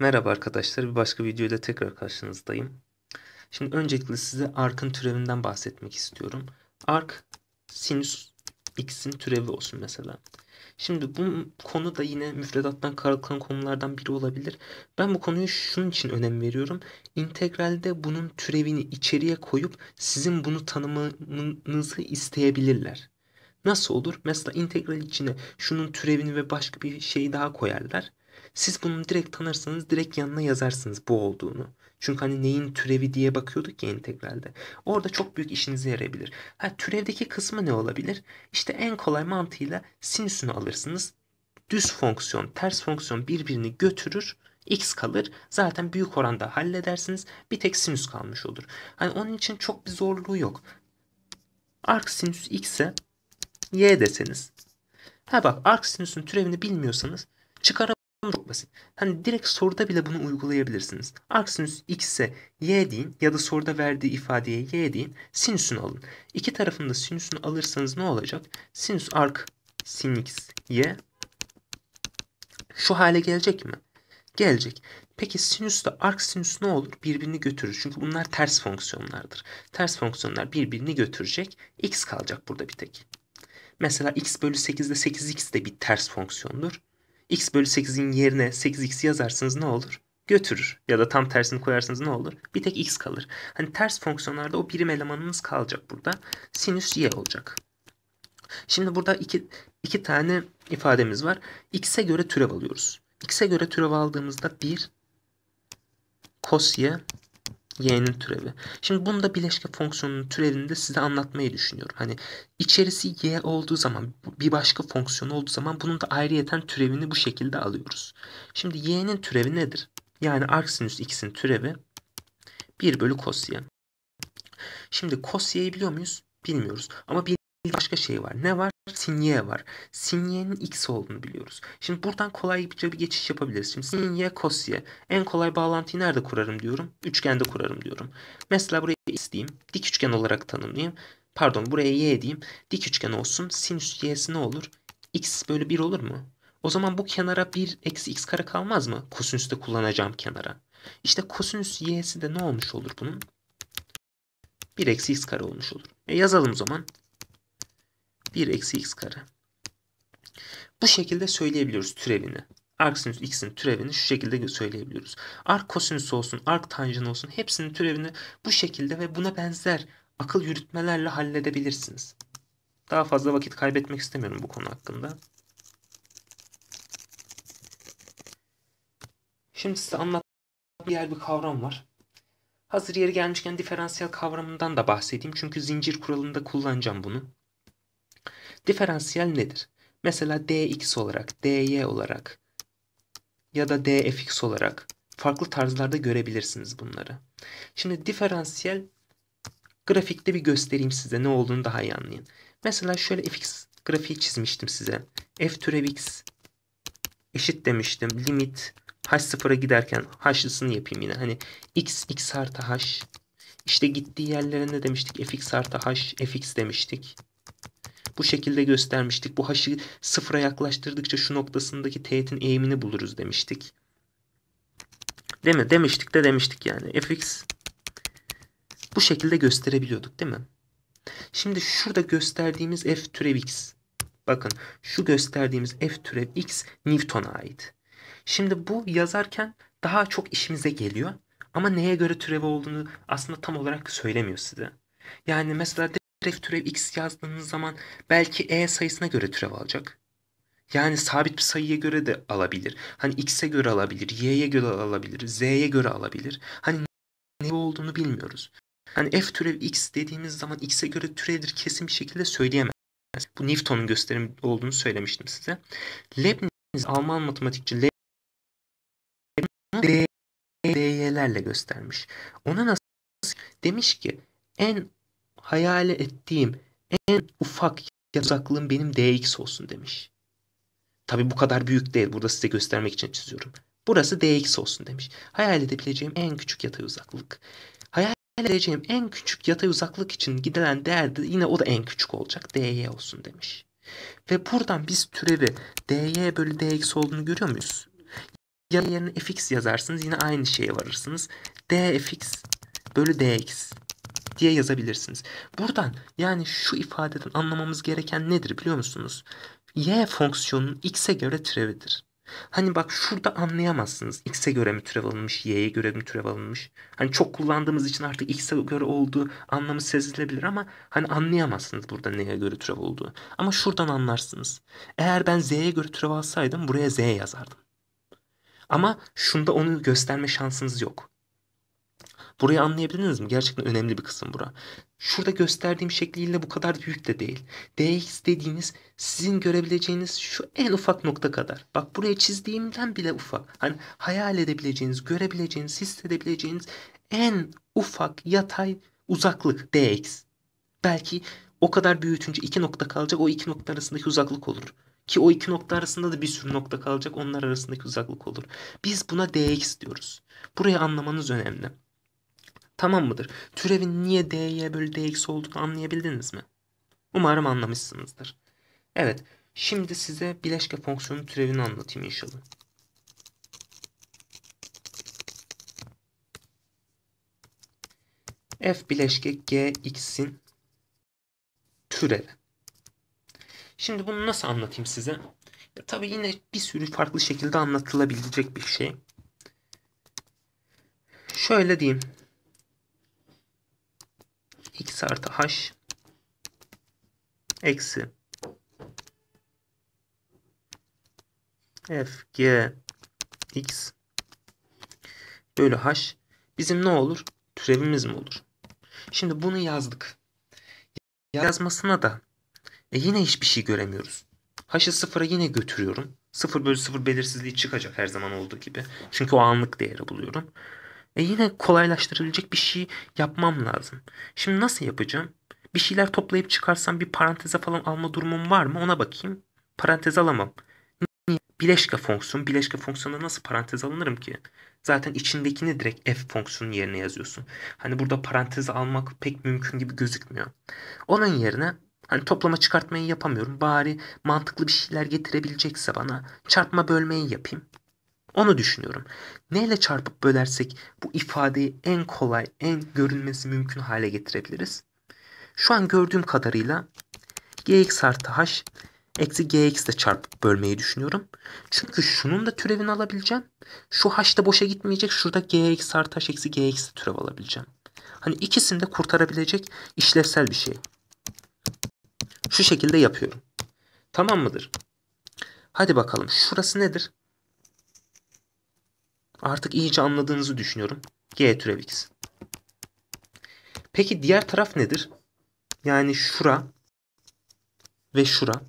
Merhaba arkadaşlar, bir başka videoda tekrar karşınızdayım. Şimdi öncelikle size arkın türevinden bahsetmek istiyorum. Ark sinüs x'in türevi olsun mesela. Şimdi bu konu da yine müfredattan kalkan konulardan biri olabilir. Ben bu konuyu şunun için önem veriyorum. İntegralde bunun türevini içeriye koyup sizin bunu tanımınızı isteyebilirler. Nasıl olur? Mesela integral içine şunun türevini ve başka bir şey daha koyarlar. Siz bunu direkt tanırsanız direkt yanına yazarsınız bu olduğunu. Çünkü hani neyin türevi diye bakıyorduk ya integralde. Orada çok büyük işinize yarayabilir. Ha, türevdeki kısmı ne olabilir? İşte en kolay mantığıyla sinüsünü alırsınız. Düz fonksiyon, ters fonksiyon birbirini götürür x kalır. Zaten büyük oranda halledersiniz. Bir tek sinüs kalmış olur. Hani onun için çok bir zorluğu yok. Arc sinüs x'e y deseniz. Ha bak arc sinüsün türevini bilmiyorsanız çıkar çok basit. Hani direkt soruda bile bunu uygulayabilirsiniz. Arksinüs x ise y deyin ya da soruda verdiği ifadeye y deyin. Sinüsünü alın. İki tarafında sinüsünü alırsanız ne olacak? Sinüs ark sin x y şu hale gelecek mi? Gelecek. Peki sinüs de ark sinüs ne olur? Birbirini götürür. Çünkü bunlar ters fonksiyonlardır. Ters fonksiyonlar birbirini götürecek. X kalacak burada bir tek. Mesela x bölü 8 de 8x de bir ters fonksiyondur x bölü 8'in yerine 8x yazarsınız ne olur? götürür. Ya da tam tersini koyarsınız ne olur? Bir tek x kalır. Hani ters fonksiyonlarda o birim elemanımız kalacak burada. Sinüs y olacak. Şimdi burada iki, iki tane ifademiz var. x'e göre türev alıyoruz. x'e göre türev aldığımızda 1 cos y y'nin türevi. Şimdi bunu da bileşke fonksiyonunun türevinde size anlatmayı düşünüyorum. Hani içerisi y olduğu zaman bir başka fonksiyon olduğu zaman bunun da ayrıyeten türevini bu şekilde alıyoruz. Şimdi y'nin türevi nedir? Yani arksinüs x'in türevi 1 bölü cos y. Şimdi cos y'yi biliyor muyuz? Bilmiyoruz. Ama bir bir başka şey var. Ne var? Sinye var. Sinye'nin x olduğunu biliyoruz. Şimdi buradan kolayca bir geçiş yapabiliriz. Şimdi sinye, kosye. En kolay bağlantıyı nerede kurarım diyorum? Üçgende kurarım diyorum. Mesela buraya x diyeyim. Dik üçgen olarak tanımlayayım. Pardon buraya y diyeyim. Dik üçgen olsun. Sinüs y'si ne olur? x bölü 1 olur mu? O zaman bu kenara 1 eksi x kare kalmaz mı? Kosinüsü de kullanacağım kenara. İşte kosinüs y'si de ne olmuş olur bunun? 1 eksi x kare olmuş olur. E yazalım o zaman. 1 eksi x kare. Bu şekilde söyleyebiliyoruz türevini. Arksinüs x'in türevini şu şekilde söyleyebiliyoruz. Ark kosinüs olsun, ark tanjant olsun hepsinin türevini bu şekilde ve buna benzer akıl yürütmelerle halledebilirsiniz. Daha fazla vakit kaybetmek istemiyorum bu konu hakkında. Şimdi size anlatacağım diğer bir kavram var. Hazır yeri gelmişken diferansiyel kavramından da bahsedeyim. Çünkü zincir kuralında kullanacağım bunu. Diferansiyel nedir? Mesela dx olarak, dy olarak ya da dfx olarak farklı tarzlarda görebilirsiniz bunları. Şimdi diferansiyel grafikte bir göstereyim size ne olduğunu daha iyi anlayın. Mesela şöyle fx grafiği çizmiştim size. f türev x eşit demiştim. Limit h sıfıra giderken h'lısını yapayım yine. Hani x x artı h. İşte gittiği yerlerinde demiştik fx artı h fx demiştik bu şekilde göstermiştik. Bu haşı sıfıra yaklaştırdıkça şu noktasındaki teğetin eğimini buluruz demiştik. Değil mi? Demiştik de demiştik yani. fx bu şekilde gösterebiliyorduk değil mi? Şimdi şurada gösterdiğimiz f türev x. Bakın şu gösterdiğimiz f türev x Newton'a ait. Şimdi bu yazarken daha çok işimize geliyor. Ama neye göre türevi olduğunu aslında tam olarak söylemiyor size. Yani mesela f türev x yazdığınız zaman belki e sayısına göre türev alacak. Yani sabit bir sayıya göre de alabilir. Hani x'e göre alabilir, y'ye göre alabilir, z'ye göre alabilir. Hani ne olduğunu bilmiyoruz. Hani f türev x dediğimiz zaman x'e göre türevdir kesin bir şekilde söyleyemez. Bu Newton'un gösterimi olduğunu söylemiştim size. Leibniz Alman matematikçi Leibniz DY'lerle göstermiş. Ona nasıl demiş ki en hayal ettiğim en ufak uzaklığım benim dx olsun demiş. Tabi bu kadar büyük değil. Burada size göstermek için çiziyorum. Burası dx olsun demiş. Hayal edebileceğim en küçük yatay uzaklık. Hayal edebileceğim en küçük yatay uzaklık için gidilen değer de yine o da en küçük olacak. dy olsun demiş. Ve buradan biz türevi dy bölü dx olduğunu görüyor muyuz? Ya yerine fx yazarsınız yine aynı şeye varırsınız. dfx bölü dx diye yazabilirsiniz. Buradan yani şu ifadeden anlamamız gereken nedir biliyor musunuz? Y fonksiyonun x'e göre türevidir. Hani bak şurada anlayamazsınız. X'e göre mi türev alınmış, Y'ye göre mi türev alınmış? Hani çok kullandığımız için artık X'e göre olduğu anlamı sezilebilir ama hani anlayamazsınız burada neye göre türev olduğu. Ama şuradan anlarsınız. Eğer ben Z'ye göre türev alsaydım buraya Z yazardım. Ama şunda onu gösterme şansınız yok. Burayı anlayabildiniz mi? Gerçekten önemli bir kısım bura. Şurada gösterdiğim şekliyle bu kadar büyük de değil. DX dediğiniz sizin görebileceğiniz şu en ufak nokta kadar. Bak buraya çizdiğimden bile ufak. Hani hayal edebileceğiniz, görebileceğiniz, hissedebileceğiniz en ufak yatay uzaklık DX. Belki o kadar büyütünce iki nokta kalacak o iki nokta arasındaki uzaklık olur. Ki o iki nokta arasında da bir sürü nokta kalacak onlar arasındaki uzaklık olur. Biz buna dx diyoruz. Burayı anlamanız önemli. Tamam mıdır? Türevin niye dy bölü dx olduğunu anlayabildiniz mi? Umarım anlamışsınızdır. Evet, şimdi size bileşke fonksiyonun türevini anlatayım inşallah. f bileşke gx'in türevi. Şimdi bunu nasıl anlatayım size? Ya tabii yine bir sürü farklı şekilde anlatılabilecek bir şey. Şöyle diyeyim x artı h eksi f g x bölü h bizim ne olur? Türevimiz mi olur? Şimdi bunu yazdık. Yazmasına da e yine hiçbir şey göremiyoruz. H'ı sıfıra yine götürüyorum. 0 bölü 0 belirsizliği çıkacak her zaman olduğu gibi. Çünkü o anlık değeri buluyorum. E yine kolaylaştırılacak bir şey yapmam lazım. Şimdi nasıl yapacağım? Bir şeyler toplayıp çıkarsam bir paranteze falan alma durumum var mı? Ona bakayım. Parantez alamam. Niye? Bileşke fonksiyon. Bileşke fonksiyonda nasıl parantez alınırım ki? Zaten içindekini direkt f fonksiyonun yerine yazıyorsun. Hani burada parantez almak pek mümkün gibi gözükmüyor. Onun yerine Hani toplama çıkartmayı yapamıyorum. Bari mantıklı bir şeyler getirebilecekse bana çarpma bölmeyi yapayım. Onu düşünüyorum. Neyle çarpıp bölersek bu ifadeyi en kolay, en görünmesi mümkün hale getirebiliriz? Şu an gördüğüm kadarıyla gx artı h eksi gx ile çarpıp bölmeyi düşünüyorum. Çünkü şunun da türevini alabileceğim. Şu h da boşa gitmeyecek. Şurada gx artı h eksi gx de türev alabileceğim. Hani ikisini de kurtarabilecek işlevsel bir şey. Şu şekilde yapıyorum. Tamam mıdır? Hadi bakalım şurası nedir? Artık iyice anladığınızı düşünüyorum. G türev x. Peki diğer taraf nedir? Yani şura ve şura.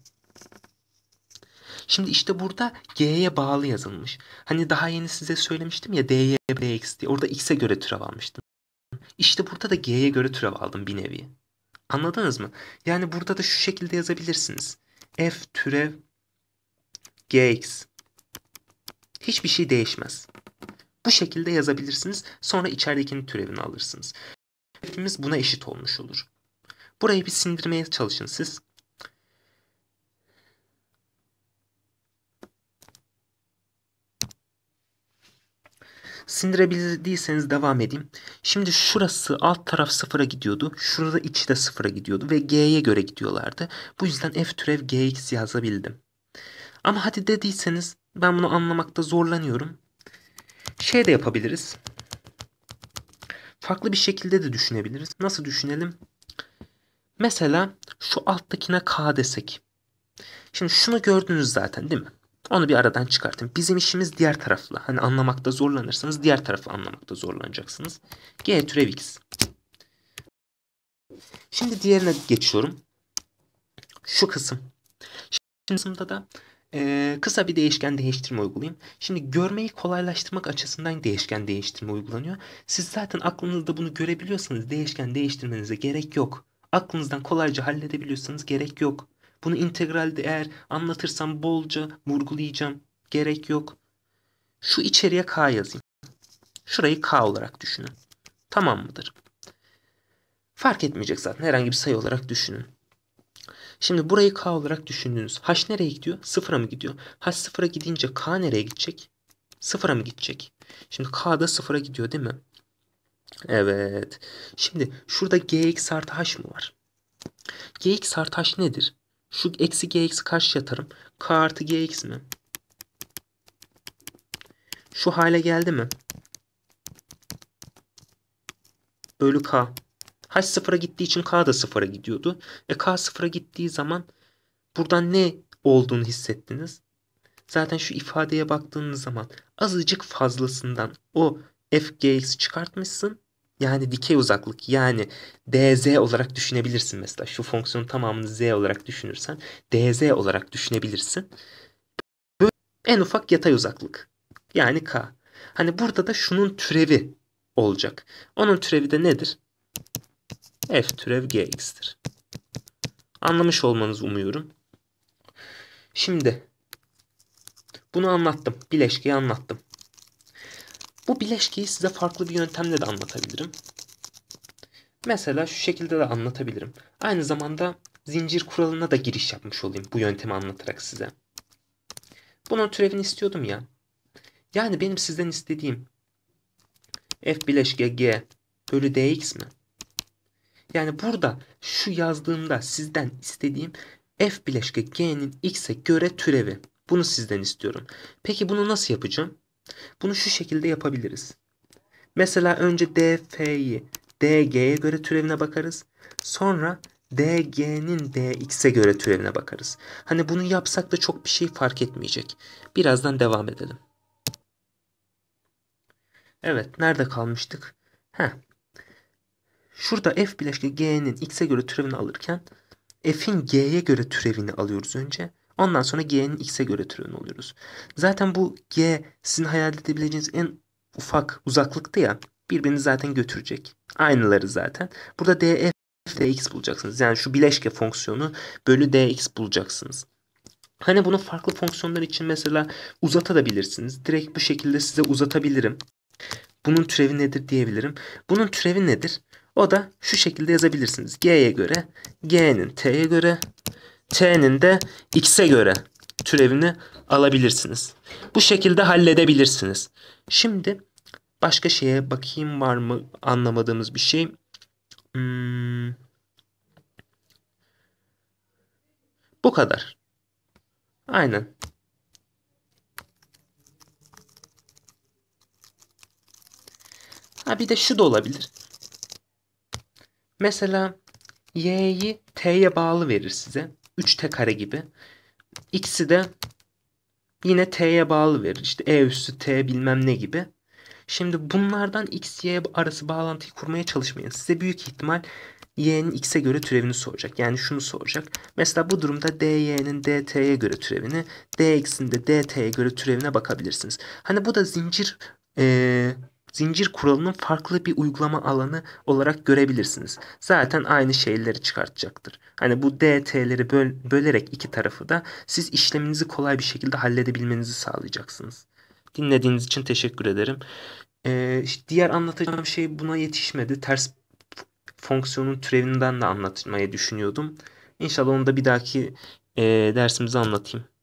Şimdi işte burada G'ye bağlı yazılmış. Hani daha yeni size söylemiştim ya D'ye BX diye. Orada X'e göre türev almıştım. İşte burada da G'ye göre türev aldım bir nevi. Anladınız mı? Yani burada da şu şekilde yazabilirsiniz. F türev GX. Hiçbir şey değişmez. Bu şekilde yazabilirsiniz. Sonra içeridekinin türevini alırsınız. Hepimiz buna eşit olmuş olur. Burayı bir sindirmeye çalışın siz. Sindirebildiyseniz devam edeyim. Şimdi şurası alt taraf sıfıra gidiyordu. Şurada içi de sıfıra gidiyordu. Ve G'ye göre gidiyorlardı. Bu yüzden F türev GX yazabildim. Ama hadi dediyseniz ben bunu anlamakta zorlanıyorum. Şey de yapabiliriz. Farklı bir şekilde de düşünebiliriz. Nasıl düşünelim? Mesela şu alttakine K desek. Şimdi şunu gördünüz zaten değil mi? Onu bir aradan çıkartın. Bizim işimiz diğer tarafla. Hani anlamakta zorlanırsanız diğer tarafı anlamakta zorlanacaksınız. G türev x. Şimdi diğerine geçiyorum. Şu kısım. Şimdi kısımda da ee, kısa bir değişken değiştirme uygulayayım. Şimdi görmeyi kolaylaştırmak açısından değişken değiştirme uygulanıyor. Siz zaten aklınızda bunu görebiliyorsanız değişken değiştirmenize gerek yok. Aklınızdan kolayca halledebiliyorsanız gerek yok. Bunu integralde eğer anlatırsam bolca vurgulayacağım. Gerek yok. Şu içeriye k yazayım. Şurayı k olarak düşünün. Tamam mıdır? Fark etmeyecek zaten herhangi bir sayı olarak düşünün. Şimdi burayı k olarak düşündüğünüz. h nereye gidiyor? Sıfıra mı gidiyor? h sıfıra gidince k nereye gidecek? Sıfıra mı gidecek? Şimdi k da sıfıra gidiyor değil mi? Evet. Şimdi şurada gx artı h mı var? gx artı h nedir? Şu eksi gx karşı yatarım. k artı gx mi? Şu hale geldi mi? Bölü k. H sıfıra gittiği için K da sıfıra gidiyordu. E K sıfıra gittiği zaman buradan ne olduğunu hissettiniz. Zaten şu ifadeye baktığınız zaman azıcık fazlasından o FGX'i çıkartmışsın. Yani dikey uzaklık yani dz olarak düşünebilirsin mesela. Şu fonksiyonun tamamını z olarak düşünürsen dz olarak düşünebilirsin. Böyle en ufak yatay uzaklık. Yani k. Hani burada da şunun türevi olacak. Onun türevi de nedir? f türev gx'tir. Anlamış olmanızı umuyorum. Şimdi bunu anlattım. Bileşkeyi anlattım. Bu bileşkeyi size farklı bir yöntemle de anlatabilirim. Mesela şu şekilde de anlatabilirim. Aynı zamanda zincir kuralına da giriş yapmış olayım bu yöntemi anlatarak size. Bunun türevini istiyordum ya. Yani benim sizden istediğim f bileşke g bölü dx mi? Yani burada şu yazdığımda sizden istediğim f bileşke g'nin x'e göre türevi. Bunu sizden istiyorum. Peki bunu nasıl yapacağım? Bunu şu şekilde yapabiliriz. Mesela önce df'yi dg'ye göre türevine bakarız. Sonra dg'nin dx'e göre türevine bakarız. Hani bunu yapsak da çok bir şey fark etmeyecek. Birazdan devam edelim. Evet nerede kalmıştık? Heh. Şurada f bileşke g'nin x'e göre türevini alırken f'in g'ye göre türevini alıyoruz önce. Ondan sonra g'nin x'e göre türevini alıyoruz. Zaten bu g sizin hayal edebileceğiniz en ufak uzaklıkta ya. Birbirini zaten götürecek. Aynıları zaten. Burada df dx bulacaksınız. Yani şu bileşke fonksiyonu bölü dx bulacaksınız. Hani bunu farklı fonksiyonlar için mesela uzatabilirsiniz. Direkt bu şekilde size uzatabilirim. Bunun türevi nedir diyebilirim. Bunun türevi nedir? O da şu şekilde yazabilirsiniz. G'ye göre, G'nin T'ye göre, T'nin de X'e göre türevini alabilirsiniz. Bu şekilde halledebilirsiniz. Şimdi başka şeye bakayım var mı anlamadığımız bir şey. Hmm. Bu kadar. Aynen. Ha bir de şu da olabilir. Mesela y'yi t'ye bağlı verir size. 3t kare gibi. X'i de yine t'ye bağlı verir. İşte e üssü t bilmem ne gibi. Şimdi bunlardan x, y arası bağlantıyı kurmaya çalışmayın. Size büyük ihtimal y'nin x'e göre türevini soracak. Yani şunu soracak. Mesela bu durumda dy'nin dt'ye göre türevini, dx'in de dt'ye göre türevine bakabilirsiniz. Hani bu da zincir e, zincir kuralının farklı bir uygulama alanı olarak görebilirsiniz. Zaten aynı şeyleri çıkartacaktır. Hani bu DT'leri böl bölerek iki tarafı da siz işleminizi kolay bir şekilde halledebilmenizi sağlayacaksınız. Dinlediğiniz için teşekkür ederim. Ee, işte diğer anlatacağım şey buna yetişmedi. Ters fonksiyonun türevinden de anlatmayı düşünüyordum. İnşallah onu da bir dahaki e, dersimize anlatayım.